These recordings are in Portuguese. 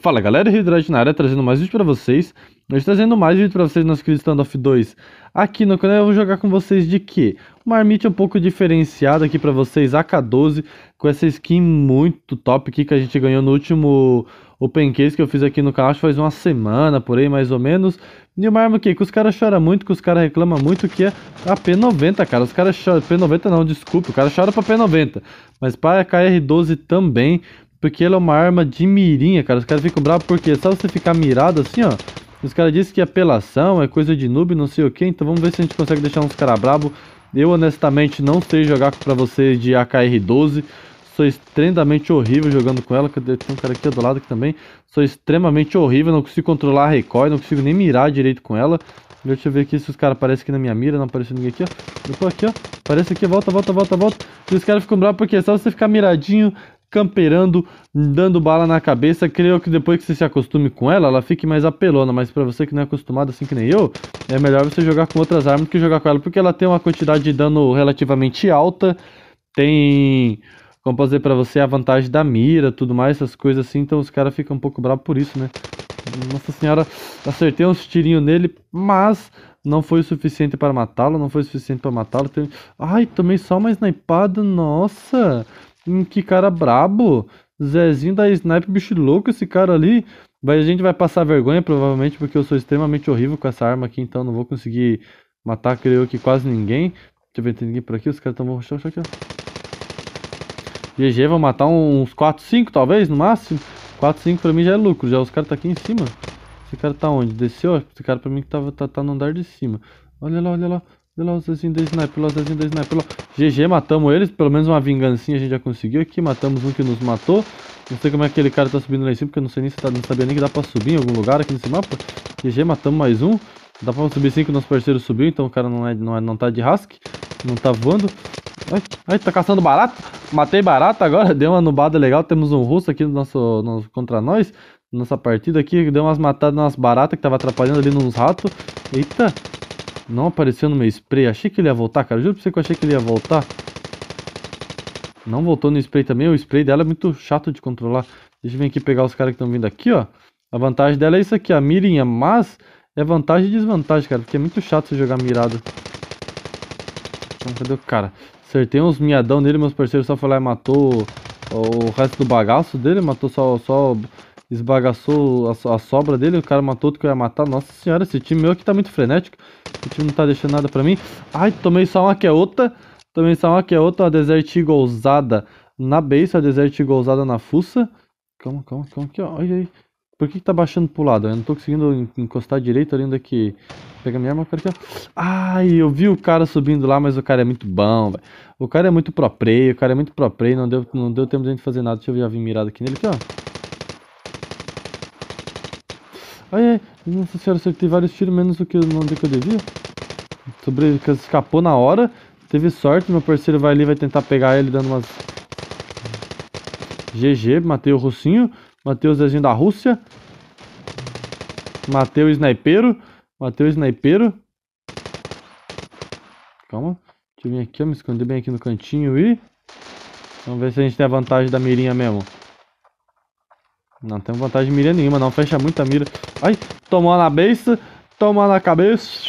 fala galera, Hidrate na área, trazendo mais vídeo para vocês. Hoje trazendo mais vídeo para vocês no nosso querido Standoff 2 aqui no canal. Eu vou jogar com vocês de que? Uma armite um pouco diferenciada aqui para vocês, AK-12, com essa skin muito top aqui que a gente ganhou no último Open Case que eu fiz aqui no canal, acho que faz uma semana por aí mais ou menos. E uma arma que, que os caras choram muito, que os caras reclamam muito, que é a P90, cara. Os caras choram, P90 não, desculpa, o cara chora pra P90, mas para KR-12 também. Porque ela é uma arma de mirinha, cara. Os caras ficam bravos porque só você ficar mirado assim, ó. Os caras dizem que é apelação é coisa de noob, não sei o que. Então vamos ver se a gente consegue deixar uns caras bravos. Eu honestamente não sei jogar pra vocês de AKR-12. Sou extremamente horrível jogando com ela. Cadê? Tem um cara aqui do lado aqui também. Sou extremamente horrível, não consigo controlar a recoil, não consigo nem mirar direito com ela. Deixa eu ver aqui se os caras aparecem aqui na minha mira. Não apareceu ninguém aqui, ó. Eu tô aqui, ó. Aparece aqui, volta, volta, volta, volta. E os caras ficam bravos porque é só você ficar miradinho camperando, dando bala na cabeça. Creio que depois que você se acostume com ela, ela fique mais apelona. Mas para você que não é acostumado assim que nem eu, é melhor você jogar com outras armas do que jogar com ela. Porque ela tem uma quantidade de dano relativamente alta. Tem, como posso dizer para você, a vantagem da mira, tudo mais, essas coisas assim. Então os caras ficam um pouco bravos por isso, né? Nossa senhora, acertei uns tirinhos nele, mas não foi o suficiente para matá-lo, não foi o suficiente para matá-lo. Ai, tomei só uma snipada, nossa! Hum, que cara brabo. Zezinho da Snipe, bicho louco esse cara ali. Mas a gente vai passar vergonha, provavelmente, porque eu sou extremamente horrível com essa arma aqui, então não vou conseguir matar, creio que quase ninguém. Deixa eu ver, tem ninguém por aqui, os caras estão... roxando deixa aqui, ó. GG, vão matar uns 4, 5 talvez, no máximo. 4, 5 pra mim já é lucro, já os caras tá aqui em cima. Esse cara tá onde? Desceu? Esse cara pra mim que tava, tá, tá no andar de cima. Olha lá, olha lá. Pilotazinho da sniper, pilotazinho da sniper. pelo GG, matamos eles. Pelo menos uma vingancinha a gente já conseguiu aqui. Matamos um que nos matou. Não sei como é que aquele cara tá subindo lá em cima, porque eu não sei nem se tá, não sabia nem que dá pra subir em algum lugar aqui nesse mapa. GG, matamos mais um. Dá pra subir sim que o nosso parceiro subiu, então o cara não, é, não, é, não tá de rasque. Não tá voando. Ai, ai, tá caçando barata. Matei barata agora, deu uma nubada legal. Temos um russo aqui no nosso, no, contra nós. Nossa partida aqui, deu umas matadas nas baratas que tava atrapalhando ali nos ratos. Eita, não apareceu no meu spray. Achei que ele ia voltar, cara. Juro pra você que eu achei que ele ia voltar. Não voltou no spray também. O spray dela é muito chato de controlar. Deixa eu vir aqui pegar os caras que estão vindo aqui, ó. A vantagem dela é isso aqui, a mirinha. Mas é vantagem e desvantagem, cara. Porque é muito chato você jogar mirado. Então, cadê o cara? Acertei uns miadão nele, meus parceiros. Só foi lá e matou o resto do bagaço dele. Matou só, só esbagaçou a, a, sobra dele, o cara matou tudo que eu ia matar. Nossa senhora, esse time meu aqui tá muito frenético. O time não tá deixando nada pra mim. Ai, tomei só uma que é outra. Tomei só uma que é outra, uma Desert Eagle ousada na base, a Desert Eagle ousada na fuça. Calma, calma, calma aqui, ó. Por que, que tá baixando pro lado? Eu não tô conseguindo encostar direito ali ainda é que... Pega minha arma, cara aqui, ó. Ai, eu vi o cara subindo lá, mas o cara é muito bom, velho. O cara é muito pro play, o cara é muito pro play, não deu, não deu tempo de a gente fazer nada. Deixa eu já vir mirado aqui nele aqui, ó. Ai, ai, nossa senhora, acertei vários tiros menos do que eu, não, do que eu devia. Sobre, escapou na hora. Teve sorte, meu parceiro vai ali, vai tentar pegar ele dando umas... GG, matei o russinho. Matei o Zezinho da Rússia. Matei o snipeiro. Matei o snipeiro. Calma. Deixa eu vir aqui, ó, me esconder bem aqui no cantinho e... Vamos ver se a gente tem a vantagem da mirinha mesmo. Não tem vantagem de mira nenhuma, não. Fecha muita mira. Ai, tomou na cabeça. Tomou na cabeça.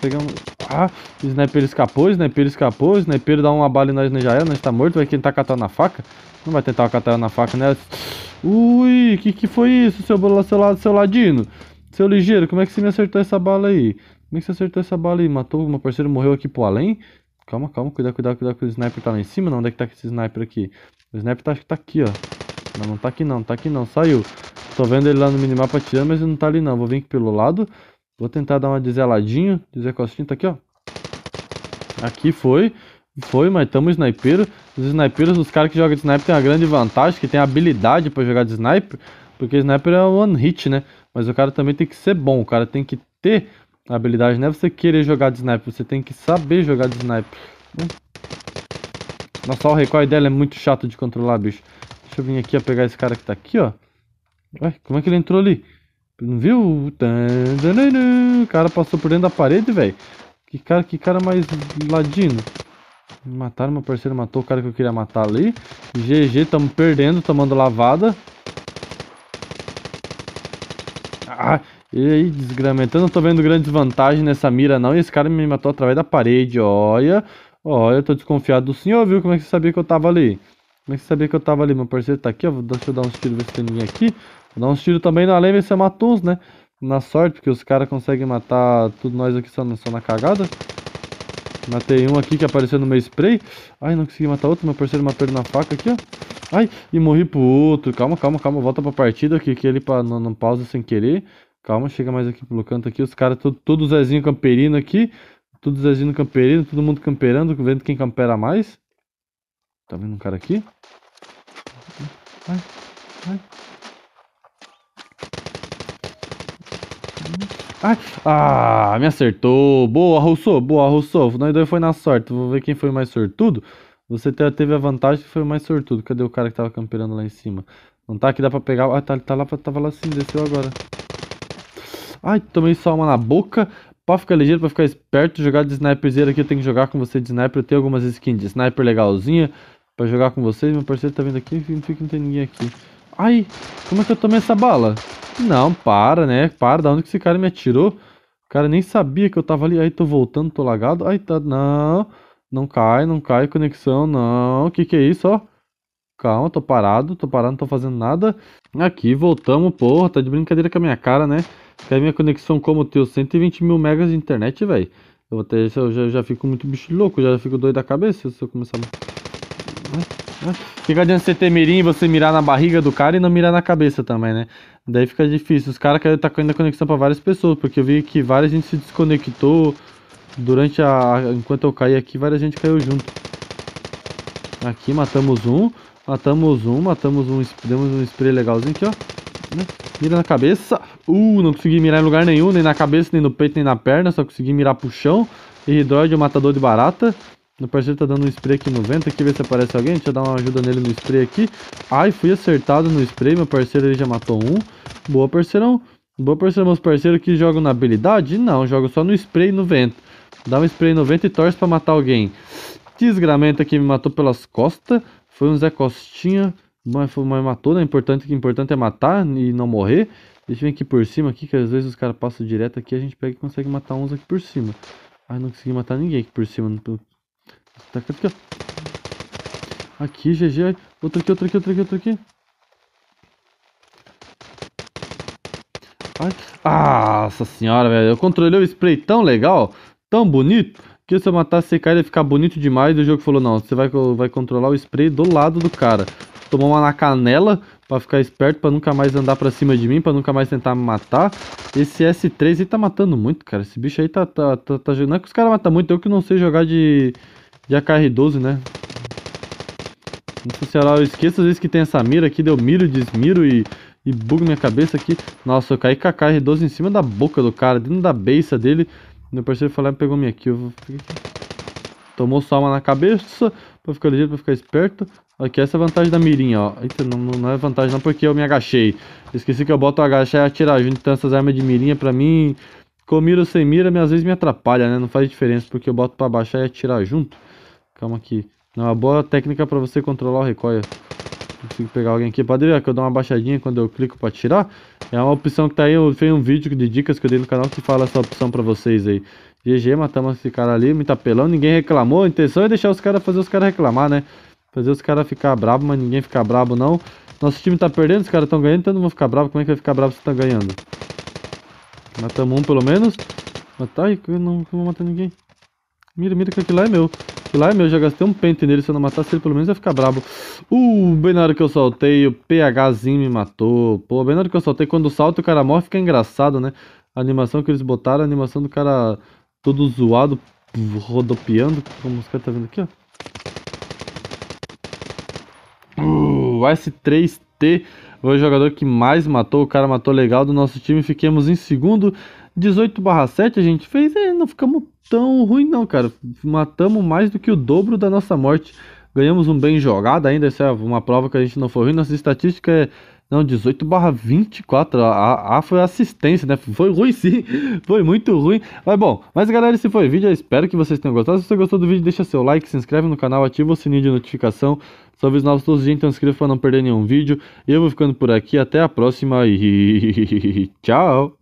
Pegamos. Ah, o sniper escapou, o sniper escapou. O sniper dá uma bala e nós já era. Nós tá morto. Vai tentar catar na faca. Não vai tentar catar na faca, né? Ui, que que foi isso, seu, seu, seu ladino? Seu ligeiro, como é que você me acertou essa bala aí? Como é que você acertou essa bala aí? Matou meu parceiro, morreu aqui pro além? Calma, calma, cuidado, cuidado, cuidado que o sniper tá lá em cima. Não, onde é que tá esse sniper aqui? O sniper tá, acho que tá aqui, ó. Não, não tá aqui não, tá aqui não, saiu. Tô vendo ele lá no minimapa tirando, mas ele não tá ali não. Vou vir aqui pelo lado. Vou tentar dar uma deseladinho. Dizer costinha, tá aqui, ó. Aqui foi. Foi, mas tamo snipeiro. Os snipeiros, os caras que jogam de sniper tem uma grande vantagem, que tem habilidade pra jogar de sniper. Porque sniper é one hit, né? Mas o cara também tem que ser bom, o cara tem que ter a habilidade não é você querer jogar de sniper, você tem que saber jogar de sniper. Hum. Nossa, o recoil dela é muito chato de controlar, bicho. Deixa eu vir aqui a pegar esse cara que tá aqui, ó. Ué, como é que ele entrou ali? Não viu? O cara passou por dentro da parede, velho. Que cara, que cara mais ladino. Mataram meu parceiro, matou o cara que eu queria matar ali. GG, tamo perdendo, tomando lavada. Ah, e aí, desgramentando, eu tô vendo grande desvantagem nessa mira, não. E esse cara me matou através da parede, olha. Olha, eu tô desconfiado do senhor, viu? Como é que você sabia que eu tava ali? Como é que você sabia que eu tava ali? Meu parceiro tá aqui, ó. Deixa eu dar uns tiros, ver se tem ninguém aqui. Vou dar uns tiros também na lei, ver se eu mato uns, né? Na sorte, porque os caras conseguem matar tudo nós aqui só, só na cagada. Matei um aqui que apareceu no meu spray. Ai, não consegui matar outro. Meu parceiro matou ele na faca aqui, ó. Ai, e morri pro outro. Calma, calma, calma. Volta pra partida aqui, que ele não, não pausa sem querer. Calma, chega mais aqui pelo canto aqui. Os caras, todo Zezinho camperino aqui. Tudo Zezinho camperino, todo mundo camperando, vendo quem campera mais. Tá vendo um cara aqui? Ai, ai. Ai, ah, me acertou. Boa, Russo. boa, Russo. Nós dois foi na sorte. Vou ver quem foi mais sortudo. Você teve a vantagem que foi o mais sortudo. Cadê o cara que tava camperando lá em cima? Não tá que dá pra pegar. Ah, tá, tá lá, tava lá sim, desceu agora. Ai, tomei só uma na boca. Pra ficar ligeiro, pra ficar esperto, jogar de sniperzinho aqui, eu tenho que jogar com você de sniper. Eu tenho algumas skins de sniper legalzinha pra jogar com vocês. Meu parceiro tá vindo aqui, não fica não tem ninguém aqui. Ai, como é que eu tomei essa bala? Não, para, né? Para, da onde que esse cara me atirou? O cara nem sabia que eu tava ali. Aí tô voltando, tô lagado. Aí tá. Não, não cai, não cai conexão, não. O que que é isso, ó? Calma, tô parado, tô parado, não tô fazendo nada. Aqui, voltamos, porra, tá de brincadeira com a minha cara, né? Cai minha conexão como teu 120 mil megas de internet, velho. Eu, até, eu já, já fico muito bicho louco, já fico doido da cabeça se eu começar a... Né? Fica adiante você ter mirim e você mirar na barriga do cara e não mirar na cabeça também, né? Daí fica difícil. Os caras querem estar tá caindo conexão para várias pessoas, porque eu vi que várias gente se desconectou durante a. Enquanto eu caí aqui, várias gente caiu junto. Aqui matamos um, matamos um, matamos um. Demos um spray legalzinho aqui, ó. Né? Mira na cabeça. Uh, não consegui mirar em lugar nenhum, nem na cabeça, nem no peito, nem na perna. Só consegui mirar pro chão. hidroide o matador de barata. Meu parceiro tá dando um spray aqui no vento. Aqui ver se aparece alguém. Deixa eu dar uma ajuda nele no spray aqui. Ai, fui acertado no spray. Meu parceiro ele já matou um. Boa, parceirão. Boa, parceiro. Meus parceiros que jogam na habilidade? Não, jogam só no spray e no vento. Dá um spray no vento e torce pra matar alguém. Desgramento aqui me matou pelas costas. Foi um Zé Costinha. Mas, mas matou, né? Importante, importante é matar e não morrer. Deixa eu vir aqui por cima aqui, que às vezes os caras passam direto aqui. A gente pega e consegue matar uns aqui por cima. Ai, não consegui matar ninguém aqui por cima. Não, Tá aqui, tá aqui, Aqui, GG. Outro aqui, outro aqui, outro aqui, outro aqui. Ai. Ah, nossa senhora, velho. Eu controlei o spray tão legal, tão bonito, que se eu matasse esse cara ia ficar bonito demais. E o jogo falou, não, você vai, vai controlar o spray do lado do cara. Tomou uma na canela pra ficar esperto, pra nunca mais andar pra cima de mim, pra nunca mais tentar me matar. Esse S3 aí tá matando muito, cara. Esse bicho aí tá... tá, tá, tá... Não é que os caras matam muito, eu que não sei jogar de de AKR-12, né? Não sei se ela, eu esqueço às vezes que tem essa mira aqui, deu milho, desmiro e, e bug minha cabeça aqui. Nossa, eu caí com a KR-12 em cima da boca do cara, dentro da beiça dele. Meu parceiro falou, pegou minha kill. Tomou sua alma na cabeça, pra ficar ligeiro, pra ficar esperto. Aqui, essa é a vantagem da mirinha, ó. Eita, não, não é vantagem não, porque eu me agachei. Esqueci que eu boto agachar e atirar junto, então essas armas de mirinha pra mim... Com mira ou sem mira, às vezes me atrapalha, né? Não faz diferença, porque eu boto pra baixar e atirar junto. Calma aqui. Não, é uma boa técnica pra você controlar o recolha. Consigo pegar alguém aqui. Pode ver que eu dou uma baixadinha quando eu clico pra tirar. É uma opção que tá aí. Eu fiz um vídeo de dicas que eu dei no canal que fala essa opção pra vocês aí. GG, matamos esse cara ali. Muito apelão. Ninguém reclamou. A intenção é deixar os caras, fazer os caras reclamar, né? Fazer os caras ficar bravo, mas ninguém ficar bravo não. Nosso time tá perdendo, os caras estão ganhando, então não vão ficar bravo. Como é que vai ficar bravo se tá ganhando? Matamos um pelo menos. Matar tá e não, não vou matar ninguém. Mira, mira que aquilo lá é meu lá, meu, já gastei um pente nele. Se eu não matasse ele, pelo menos ia ficar brabo. Uh, bem na hora que eu soltei, o PHzinho me matou. Pô, bem na hora que eu soltei, quando salta o cara morre, fica engraçado, né? A animação que eles botaram, a animação do cara todo zoado, rodopiando. Como os caras tá vendo aqui, ó. Uh, S3T foi o jogador que mais matou. O cara matou legal do nosso time. Fiquemos em segundo. 18 barra 7 a gente fez. É, não ficamos tão ruim não, cara. Matamos mais do que o dobro da nossa morte. Ganhamos um bem jogado ainda, isso é uma prova que a gente não foi ruim. Nossa estatística é não, 18 barra 24. A, a foi assistência, né? Foi ruim sim. Foi muito ruim. Mas bom, mas galera, esse foi o vídeo. Eu espero que vocês tenham gostado. Se você gostou do vídeo, deixa seu like, se inscreve no canal, ativa o sininho de notificação. Salve os novos todos os dias, então inscreva pra não perder nenhum vídeo. E eu vou ficando por aqui. Até a próxima e tchau!